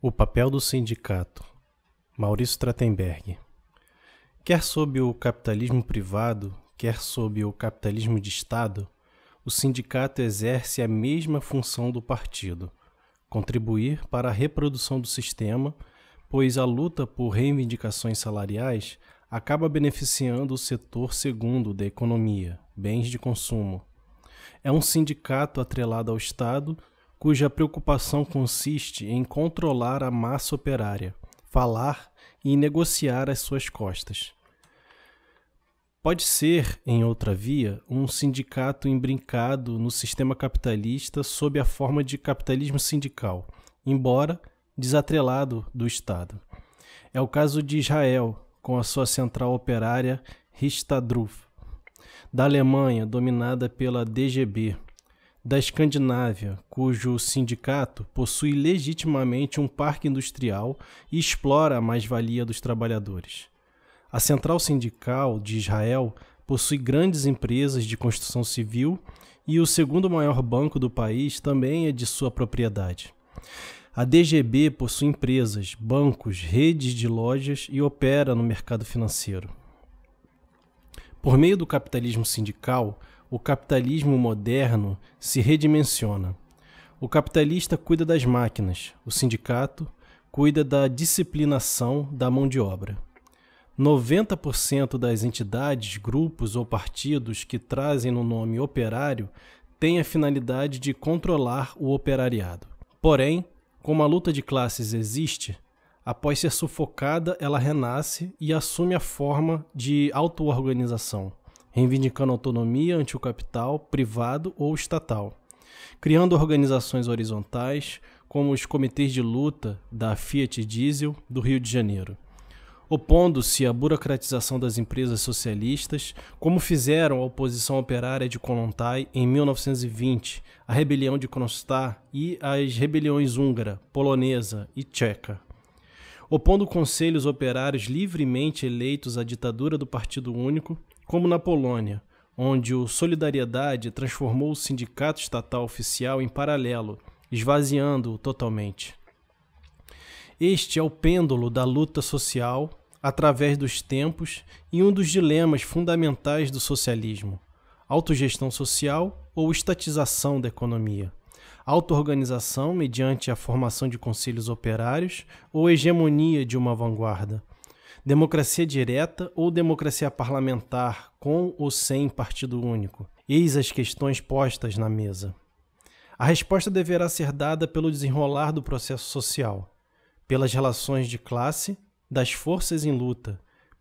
O papel do sindicato. Maurício Tratenberg. Quer sob o capitalismo privado, quer sob o capitalismo de Estado, o sindicato exerce a mesma função do partido: contribuir para a reprodução do sistema, pois a luta por reivindicações salariais acaba beneficiando o setor segundo da economia, bens de consumo. É um sindicato atrelado ao Estado cuja preocupação consiste em controlar a massa operária, falar e negociar as suas costas. Pode ser, em outra via, um sindicato embrincado no sistema capitalista sob a forma de capitalismo sindical, embora desatrelado do Estado. É o caso de Israel, com a sua central operária Histadruf, da Alemanha, dominada pela DGB, da Escandinávia, cujo sindicato possui legitimamente um parque industrial e explora a mais-valia dos trabalhadores. A Central Sindical de Israel possui grandes empresas de construção civil e o segundo maior banco do país também é de sua propriedade. A DGB possui empresas, bancos, redes de lojas e opera no mercado financeiro. Por meio do capitalismo sindical, o capitalismo moderno se redimensiona. O capitalista cuida das máquinas, o sindicato cuida da disciplinação da mão de obra. 90% das entidades, grupos ou partidos que trazem no nome operário têm a finalidade de controlar o operariado. Porém, como a luta de classes existe, após ser sufocada, ela renasce e assume a forma de autoorganização reivindicando autonomia ante o capital privado ou estatal, criando organizações horizontais, como os comitês de luta da Fiat Diesel do Rio de Janeiro, opondo-se à burocratização das empresas socialistas, como fizeram a oposição operária de Kolontai em 1920, a rebelião de Kronstadt e as rebeliões húngara, polonesa e tcheca opondo conselhos operários livremente eleitos à ditadura do Partido Único como na Polônia, onde o Solidariedade transformou o sindicato estatal oficial em paralelo, esvaziando-o totalmente. Este é o pêndulo da luta social através dos tempos e um dos dilemas fundamentais do socialismo: autogestão social ou estatização da economia, autoorganização mediante a formação de conselhos operários ou hegemonia de uma vanguarda democracia direta ou democracia parlamentar com ou sem partido único? Eis as questões postas na mesa. A resposta deverá ser dada pelo desenrolar do processo social, pelas relações de classe, das forças em luta,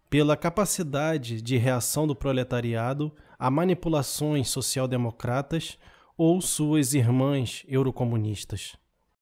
pela capacidade de reação do proletariado a manipulações social-democratas ou suas irmãs eurocomunistas.